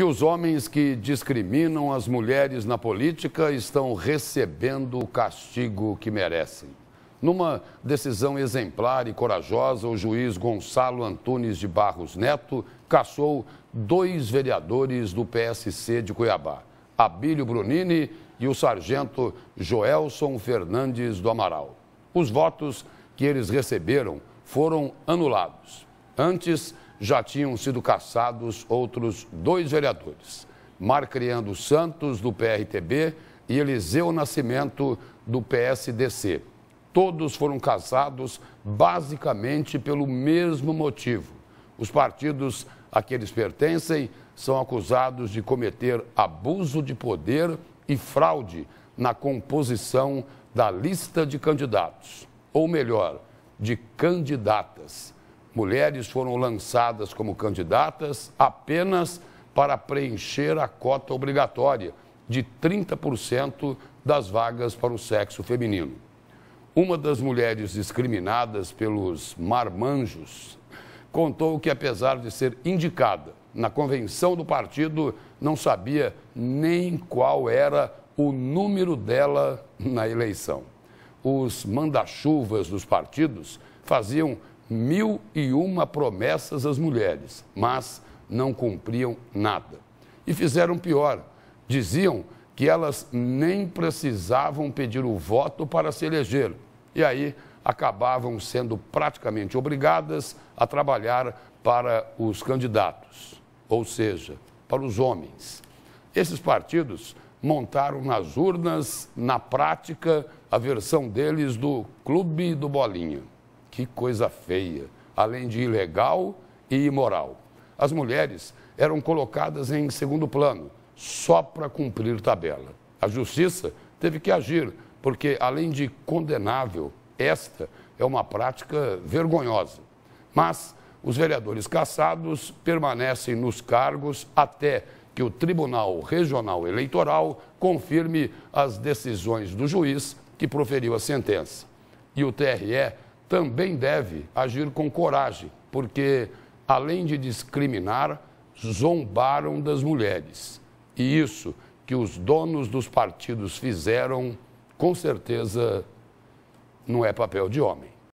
E os homens que discriminam as mulheres na política estão recebendo o castigo que merecem. Numa decisão exemplar e corajosa, o juiz Gonçalo Antunes de Barros Neto caçou dois vereadores do PSC de Cuiabá, Abílio Brunini e o sargento Joelson Fernandes do Amaral. Os votos que eles receberam foram anulados. Antes, já tinham sido caçados outros dois vereadores, Marcriando Santos, do PRTB, e Eliseu Nascimento, do PSDC. Todos foram caçados basicamente pelo mesmo motivo. Os partidos a que eles pertencem são acusados de cometer abuso de poder e fraude na composição da lista de candidatos, ou melhor, de candidatas. Mulheres foram lançadas como candidatas apenas para preencher a cota obrigatória de 30% das vagas para o sexo feminino. Uma das mulheres discriminadas pelos marmanjos contou que, apesar de ser indicada na convenção do partido, não sabia nem qual era o número dela na eleição. Os manda-chuvas dos partidos faziam mil e uma promessas às mulheres, mas não cumpriam nada. E fizeram pior: diziam que elas nem precisavam pedir o voto para se eleger. E aí acabavam sendo praticamente obrigadas a trabalhar para os candidatos, ou seja, para os homens. Esses partidos montaram nas urnas, na prática, a versão deles do Clube do bolinho. Que coisa feia, além de ilegal e imoral. As mulheres eram colocadas em segundo plano, só para cumprir tabela. A justiça teve que agir, porque além de condenável, esta é uma prática vergonhosa. Mas os vereadores cassados permanecem nos cargos até que o Tribunal Regional Eleitoral confirme as decisões do juiz que proferiu a sentença. E o TRE também deve agir com coragem, porque, além de discriminar, zombaram das mulheres. E isso que os donos dos partidos fizeram, com certeza, não é papel de homem.